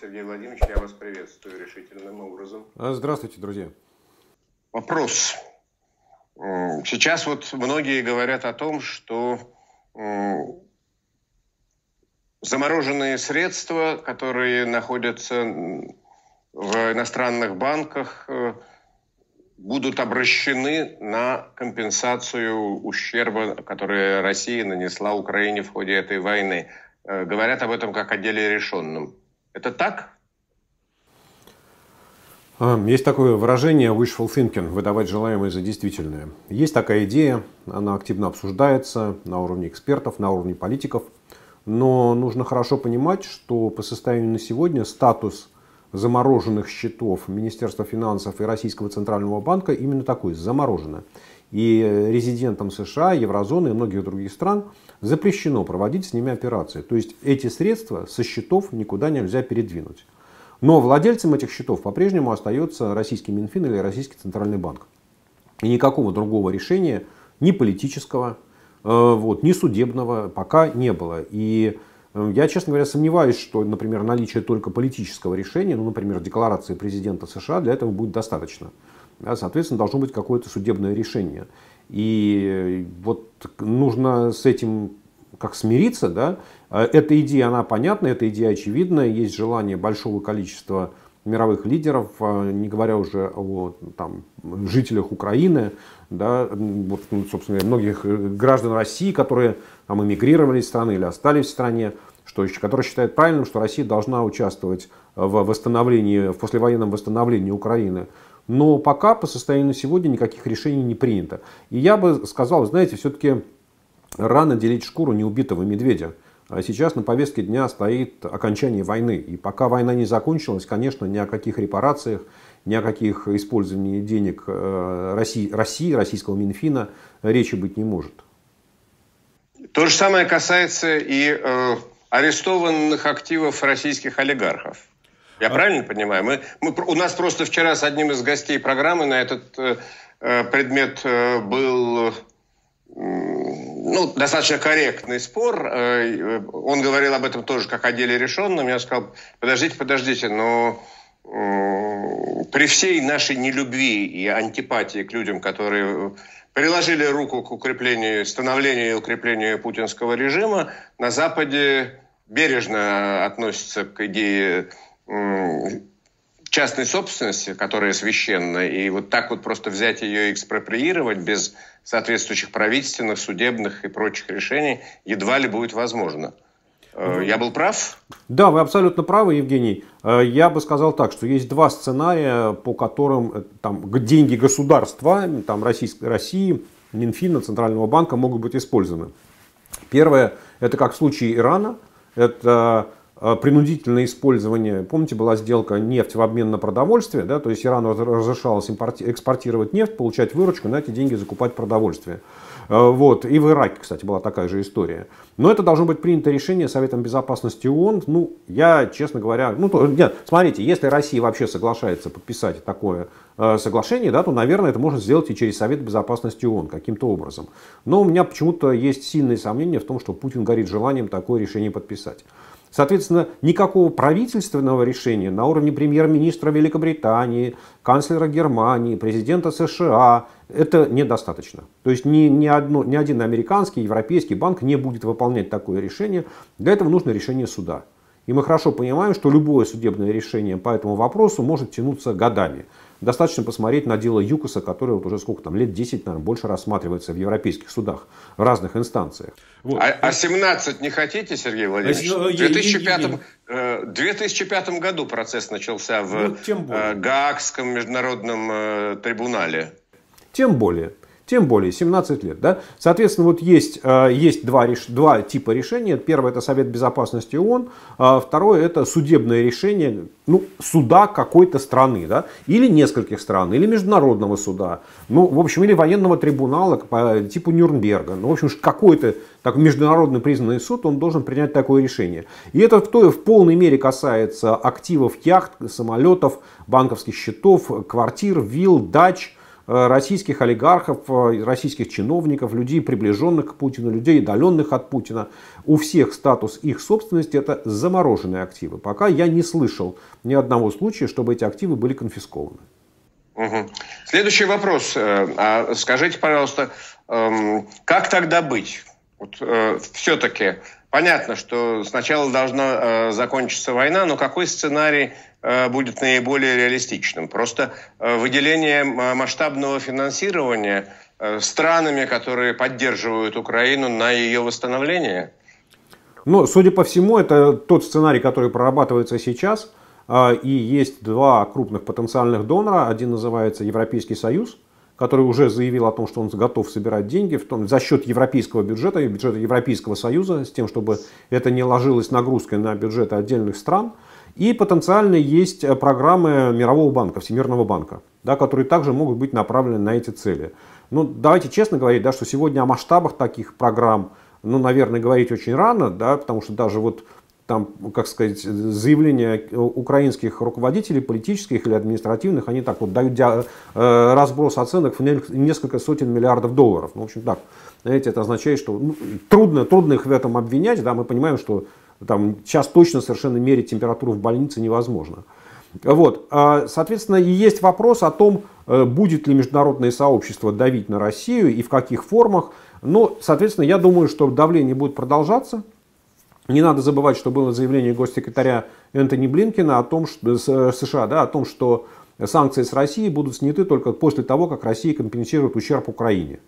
Сергей Владимирович, я вас приветствую решительным образом. А, здравствуйте, друзья. Вопрос. Сейчас вот многие говорят о том, что замороженные средства, которые находятся в иностранных банках, э, будут обращены на компенсацию ущерба, который Россия нанесла Украине в ходе этой войны. Э, говорят об этом как о деле решенном. Это так? А, есть такое выражение wishful thinking, выдавать желаемое за действительное. Есть такая идея, она активно обсуждается на уровне экспертов, на уровне политиков. Но нужно хорошо понимать, что по состоянию на сегодня статус замороженных счетов Министерства финансов и Российского Центрального банка именно такой, замороженное. И э, резидентам США, еврозоны и многих других стран запрещено проводить с ними операции. То есть эти средства со счетов никуда нельзя передвинуть. Но владельцем этих счетов по-прежнему остается российский Минфин или российский Центральный банк. И никакого другого решения, ни политического, э, вот, ни судебного пока не было. И э, я, честно говоря, сомневаюсь, что, например, наличие только политического решения, ну, например, декларации президента США для этого будет достаточно соответственно, должно быть какое-то судебное решение. И э, вот нужно с этим как смириться, да, э, эта идея, она понятна, эта идея очевидна, есть желание большого количества мировых лидеров, э, не говоря уже о там, жителях Украины, да, вот, ну, собственно, многих граждан России, которые там, эмигрировали из страны или остались в стране, что, которые считают правильным, что Россия должна участвовать в восстановлении, в послевоенном восстановлении Украины. Но пока по состоянию сегодня никаких решений не принято. И я бы сказал, знаете, все-таки рано делить шкуру неубитого медведя. А сейчас на повестке дня стоит окончание войны. И пока война не закончилась, конечно, ни о каких репарациях, ни о каких использовании денег э, России, России российского Минфина речи быть не может. То же самое касается и э, арестованных активов российских олигархов. Я правильно понимаю? Мы, мы, у нас просто вчера с одним из гостей программы на этот э, э предмет э, был э, ну, достаточно корректный спор. Э, э, он говорил об этом тоже как о деле решенном. Я сказал, подождите, подождите, но э, при всей нашей нелюбви и антипатии к людям, которые приложили руку к укреплению, становлению и укреплению путинского режима, на Западе бережно относятся к идее частной собственности, которая священна, и вот так вот просто взять ее и экспроприировать без соответствующих правительственных, судебных и прочих решений едва ли будет возможно. Э, ну, я был прав? Да, вы абсолютно правы, Евгений. Э, я бы сказал так, что есть два сценария, по которым э, там, деньги государства, там, Российской, России, Минфина, Центрального банка могут быть использованы. Первое, это как в случае Ирана, это Э, принудительное использование, помните, была сделка нефть в обмен на продовольствие, да, то есть Иран разрешалось импорти- экспортировать нефть, получать выручку, на эти деньги закупать продовольствие. Э, вот. И в Ираке, кстати, была такая же история. Но это должно быть принято решение Советом Безопасности ООН. Ну, я, честно говоря, ну, то, нет, смотрите, если Россия вообще соглашается подписать такое э, соглашение, да, то, наверное, это можно сделать и через Совет Безопасности ООН каким-то образом. Но у меня почему-то есть сильные сомнения в том, что Путин горит желанием такое решение подписать. Соответственно, никакого правительственного решения на уровне премьер-министра Великобритании, канцлера Германии, президента США это недостаточно. То есть ни, ни, одно, ни один американский, европейский банк не будет выполнять такое решение. Для этого нужно решение суда. И мы хорошо понимаем, что любое судебное решение по этому вопросу может тянуться годами. Достаточно посмотреть на дело ЮКОСа, которое вот уже сколько там, лет 10, наверное, больше рассматривается в европейских судах, в разных инстанциях. Вот. А, а 17 не хотите, Сергей Владимирович? Ну, в 2005, 2005 э, году процесс начался в ну, э, Гаагском международном э, трибунале. Тем более тем более 17 лет. Да? Соответственно, вот есть, э, есть два, два типа решения. Первое это Совет Безопасности ООН, а второе это судебное решение ну, суда какой-то страны, да? или нескольких стран, или международного суда, ну, в общем, или военного трибунала по типу Нюрнберга. Ну, в общем, какой-то так, международный признанный суд, он должен принять такое решение. И это в, той, в полной мере касается активов яхт, самолетов, банковских счетов, квартир, вилл, дач – Э, российских олигархов, э, российских чиновников, людей, приближенных к Путину, людей, удаленных от Путина. У всех статус их собственности это замороженные активы. Пока я не слышал ни одного случая, чтобы эти активы были конфискованы. Угу. Следующий вопрос. Э, а скажите, пожалуйста, эм, как тогда быть? Вот, все-таки понятно, что сначала должна закончиться война, но какой сценарий Э, будет наиболее реалистичным. Просто э, выделение масштабного финансирования э, странами, которые поддерживают Украину на ее восстановление. Ну, судя по всему, это тот сценарий, который прорабатывается сейчас. А, и есть два крупных потенциальных донора. Один называется Европейский Союз, который уже заявил о том, что он готов собирать деньги в том, за счет европейского бюджета и бюджета Европейского Союза, с тем, чтобы это не ложилось нагрузкой на бюджеты отдельных стран – и потенциально есть э, программы Мирового банка, Всемирного банка, да, которые также могут быть направлены на эти цели. Ну, давайте честно говорить, да, что сегодня о масштабах таких программ, ну, наверное, говорить очень рано, да, потому что даже вот там, как сказать, заявления э, украинских руководителей, политических или административных, они так вот дают э, разброс оценок в несколько сотен миллиардов долларов. Ну, в общем, так, знаете, это означает, что ну, трудно, трудно их в этом обвинять, да, мы понимаем, что там сейчас точно совершенно мерить температуру в больнице невозможно. Вот. А, соответственно, и есть вопрос о том, э, будет ли международное сообщество давить на Россию и в каких формах. Но, соответственно, я думаю, что давление будет продолжаться. Не надо забывать, что было заявление госсекретаря Энтони Блинкина о том, что, э, э, США да, о том, что санкции с Россией будут сняты только после того, как Россия компенсирует ущерб Украине.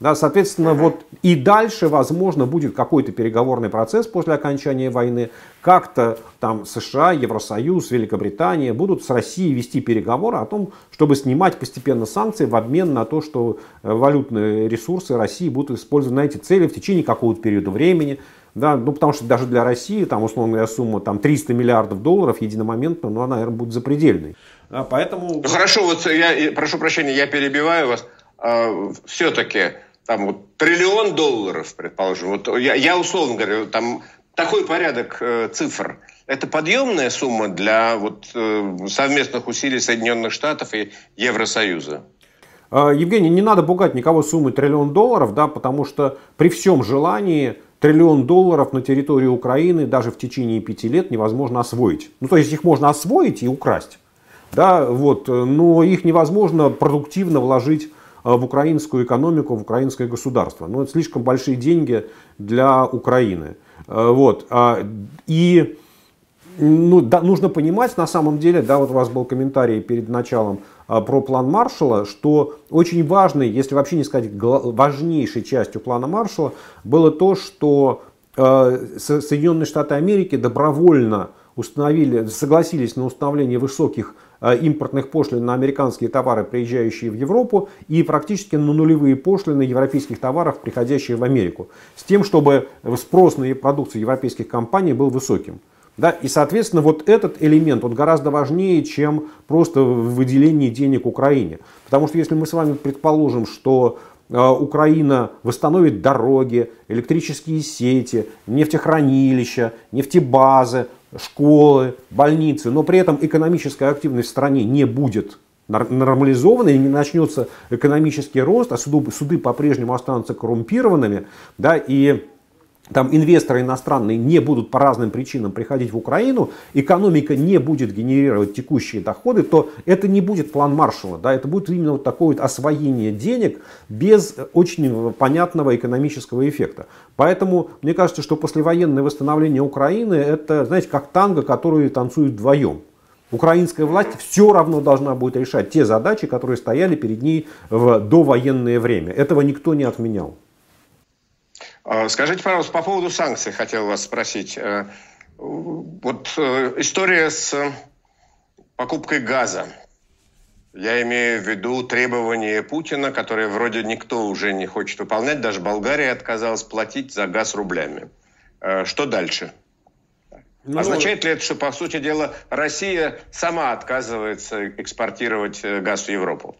Да, соответственно, вот и дальше, возможно, будет какой-то переговорный процесс после окончания войны. Как-то там США, Евросоюз, Великобритания будут с Россией вести переговоры о том, чтобы снимать постепенно санкции в обмен на то, что э, валютные ресурсы России будут использованы на эти цели в течение какого-то периода времени. Да, ну, потому что даже для России, там, условно говоря, сумма там, 300 миллиардов долларов единомоментно, ну, она, наверное, будет запредельной. Да, поэтому... Ну, хорошо, вот я, прошу прощения, я перебиваю вас. А, все-таки там вот триллион долларов, предположим, вот я, я условно говорю, там такой порядок э, цифр. Это подъемная сумма для вот, э, совместных усилий Соединенных Штатов и Евросоюза. А, Евгений, не надо пугать никого суммы триллион долларов, да, потому что при всем желании триллион долларов на территории Украины даже в течение пяти лет невозможно освоить. Ну, то есть их можно освоить и украсть, да, вот, э, но их невозможно продуктивно вложить Э, в украинскую экономику, в украинское государство. Но это слишком большие деньги для Украины. Э, вот. А, и ну, да, нужно понимать, на самом деле, да, вот у вас был комментарий перед началом а, про план Маршала, что очень важной, если вообще не сказать важнейшей частью плана Маршала, было то, что э, Соединенные Штаты Америки добровольно установили, согласились на установление высоких Э, импортных пошлин на американские товары, приезжающие в Европу, и практически на нулевые пошлины европейских товаров, приходящих в Америку, с тем, чтобы спрос на продукцию европейских компаний был высоким. Да, и, соответственно, вот этот элемент, он гораздо важнее, чем просто выделение денег Украине. Потому что если мы с вами предположим, что э, Украина восстановит дороги, электрические сети, нефтехранилища, нефтебазы, школы, больницы, но при этом экономическая активность в стране не будет нормализована и не начнется экономический рост, а суды, суды по-прежнему останутся коррумпированными, да, и там инвесторы иностранные не будут по разным причинам приходить в Украину, экономика не будет генерировать текущие доходы, то это не будет план Маршалла, да, это будет именно вот такое вот освоение денег без очень понятного экономического эффекта. Поэтому мне кажется, что послевоенное восстановление Украины это, знаете, как танго, которые танцуют вдвоем. Украинская власть все равно должна будет решать те задачи, которые стояли перед ней в довоенное время. Этого никто не отменял. А, скажите, пожалуйста, по поводу санкций хотел вас спросить. Э, вот э, история с э, покупкой газа. Я имею в виду требования Путина, которые вроде никто уже не хочет выполнять. Даже Болгария отказалась платить за газ рублями. Что дальше? Ну, Означает ли это, что, по сути дела, Россия сама отказывается экспортировать газ в Европу?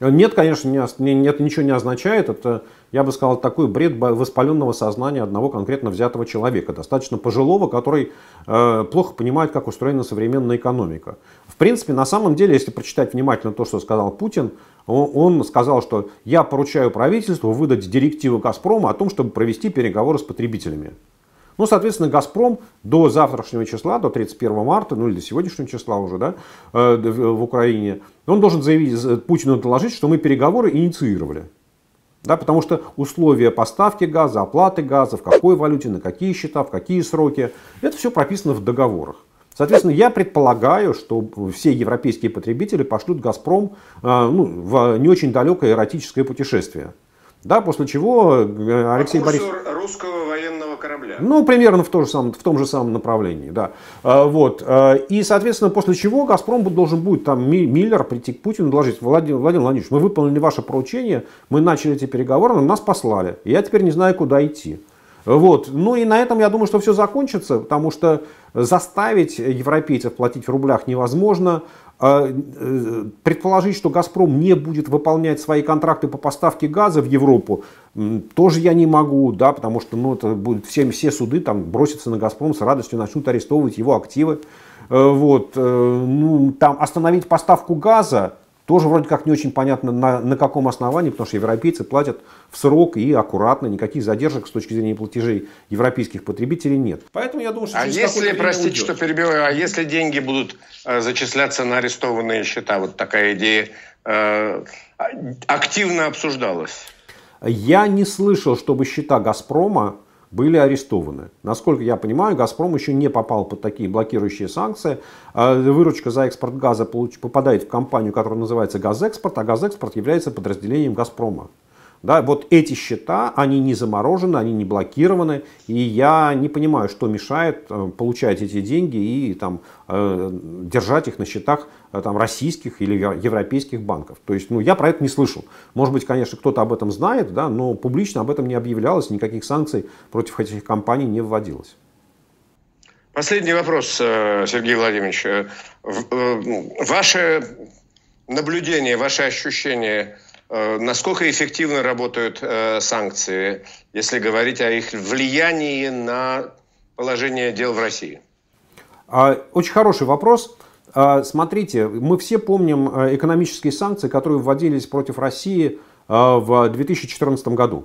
Нет, конечно, не, не, ничего не означает. Это, я бы сказал, такой бред воспаленного сознания одного конкретно взятого человека, достаточно пожилого, который э, плохо понимает, как устроена современная экономика. В принципе, на самом деле, если прочитать внимательно то, что сказал Путин, он, он сказал, что я поручаю правительству выдать директиву Газпрома о том, чтобы провести переговоры с потребителями. Ну, соответственно, «Газпром» до завтрашнего числа, до 31 марта, ну или до сегодняшнего числа уже, да, э, в Украине, он должен заявить, э, Путину доложить, что мы переговоры инициировали. Да, потому что условия поставки газа, оплаты газа, в какой валюте, на какие счета, в какие сроки, это все прописано в договорах. Соответственно, я предполагаю, что все европейские потребители пошлют «Газпром» э, ну, в не очень далекое эротическое путешествие. Да, после чего Алексей Борисович... русского корабля. Ну, примерно в, то же самом, в том же самом направлении, да. А, вот. А, и, соответственно, после чего «Газпром» должен будет, там, Миллер прийти к Путину и доложить, Владимир, Владимир Владимирович, мы выполнили ваше поручение, мы начали эти переговоры, но нас послали. Я теперь не знаю, куда идти. Вот. Ну и на этом я думаю, что все закончится, потому что заставить европейцев платить в рублях невозможно. А, э, предположить, что «Газпром» не будет выполнять свои контракты по поставке газа в Европу, тоже я не могу, да, потому что ну, это будет, всем все суды там бросятся на «Газпром» с радостью, начнут арестовывать его активы. Э, вот, э, ну, там остановить поставку газа, тоже вроде как не очень понятно на, на каком основании, потому что европейцы платят в срок и аккуратно, никаких задержек с точки зрения платежей европейских потребителей нет. Поэтому я думаю, что... А если, простите, уйдет. что перебиваю, а если деньги будут э, зачисляться на арестованные счета, вот такая идея э, активно обсуждалась? Я не слышал, чтобы счета «Газпрома» были арестованы. Насколько я понимаю, «Газпром» еще не попал под такие блокирующие санкции. А, выручка за экспорт газа попадает в компанию, которая называется «Газэкспорт», а «Газэкспорт» является подразделением «Газпрома». Да, вот эти счета, они не заморожены, они не блокированы, и я не понимаю, что мешает э, получать эти деньги и там, э, держать их на счетах Э, там, российских или европейских банков. То есть ну, я про это не слышал. Может быть, конечно, кто-то об этом знает, да, но публично об этом не объявлялось, никаких санкций против этих компаний не вводилось. Последний вопрос, э, Сергей Владимирович. Э, ну, ваше наблюдение, ваши ощущения, насколько эффективно работают санкции, если говорить о их влиянии на положение дел в России? А, очень хороший вопрос. А, смотрите, мы все помним а, экономические санкции, которые вводились против России а, в 2014 году.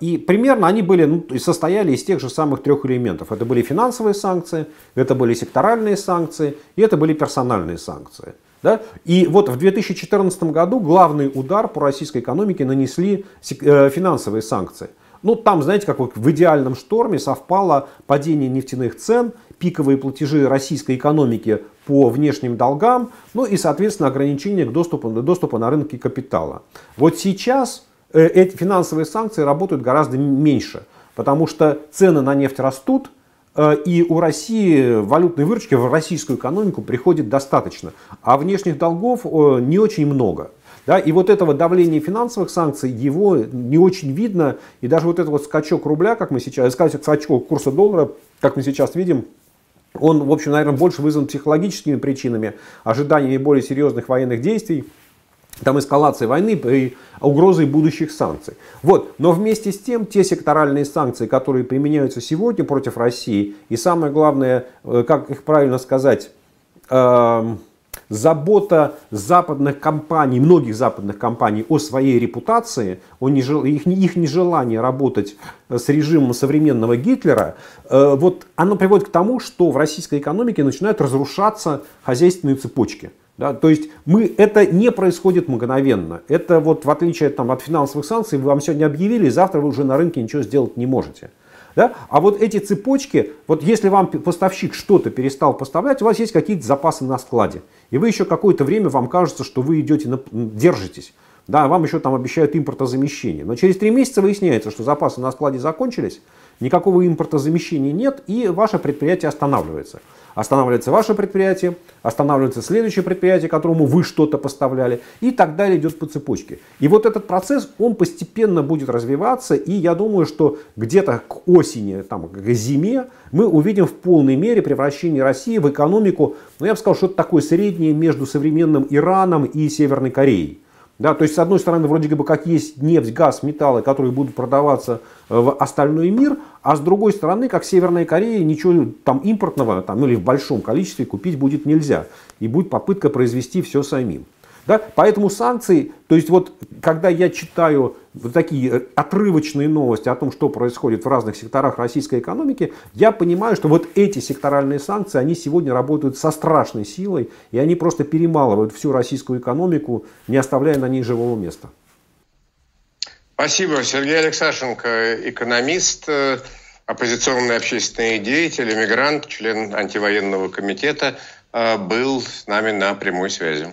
И примерно они были, ну, состояли из тех же самых трех элементов. Это были финансовые санкции, это были секторальные санкции и это были персональные санкции. Да? И вот в 2014 году главный удар по российской экономике нанесли э, финансовые санкции. Ну, там, знаете, как в идеальном шторме совпало падение нефтяных цен, пиковые платежи российской экономики по внешним долгам, ну и, соответственно, ограничения к доступу, доступа на рынке капитала. Вот сейчас э, эти финансовые санкции работают гораздо меньше, потому что цены на нефть растут, э, и у России валютной выручки в российскую экономику приходит достаточно, а внешних долгов не очень много. Да, и вот этого давления финансовых санкций, его не очень видно. И даже вот этот вот скачок рубля, как мы сейчас, скачок курса доллара, как мы сейчас видим, он, в общем, наверное, больше вызван психологическими причинами, ожиданиями более серьезных военных действий, там эскалации войны и угрозой будущих санкций. Вот. Но вместе с тем, те секторальные санкции, которые применяются сегодня против России, и самое главное, э, как их правильно сказать, эм, забота западных компаний, многих западных компаний о своей репутации, о нежел... их, их нежелание работать э, с режимом современного Гитлера, э, вот оно приводит к тому, что в российской экономике начинают разрушаться хозяйственные цепочки. Да, то есть мы, это не происходит мгновенно. Это вот в отличие там, от финансовых санкций, вы вам сегодня объявили, завтра вы уже на рынке ничего сделать не можете. Да? А вот эти цепочки, вот если вам поставщик что-то перестал поставлять, у вас есть какие-то запасы на складе. И вы еще какое-то время вам кажется, что вы идете, на, держитесь. Да, вам еще там обещают импортозамещение. Но через три месяца выясняется, что запасы на складе закончились, никакого импортозамещения нет, и ваше предприятие останавливается. Останавливается ваше предприятие, останавливается следующее предприятие, которому вы что-то поставляли, и так далее идет по цепочке. И вот этот процесс, он постепенно будет развиваться, и я думаю, что где-то к осени, там, к зиме мы увидим в полной мере превращение России в экономику, ну я бы сказал, что-то такое среднее между современным Ираном и Северной Кореей. Да, то есть, с одной стороны, вроде бы как есть нефть, газ, металлы, которые будут продаваться э, в остальной мир, а с другой стороны, как Северная Корея, ничего там импортного там, ну, или в большом количестве купить будет нельзя. И будет попытка произвести все самим. Да? Поэтому санкции, то есть вот когда я читаю вот такие э, отрывочные новости о том, что происходит в разных секторах российской экономики, я понимаю, что вот эти секторальные санкции, они сегодня работают со страшной силой, и они просто перемалывают всю российскую экономику, не оставляя на ней живого места. Спасибо. Сергей Алексашенко, экономист, э, оппозиционный общественный деятель, эмигрант, член антивоенного комитета, э, был с нами на прямой связи.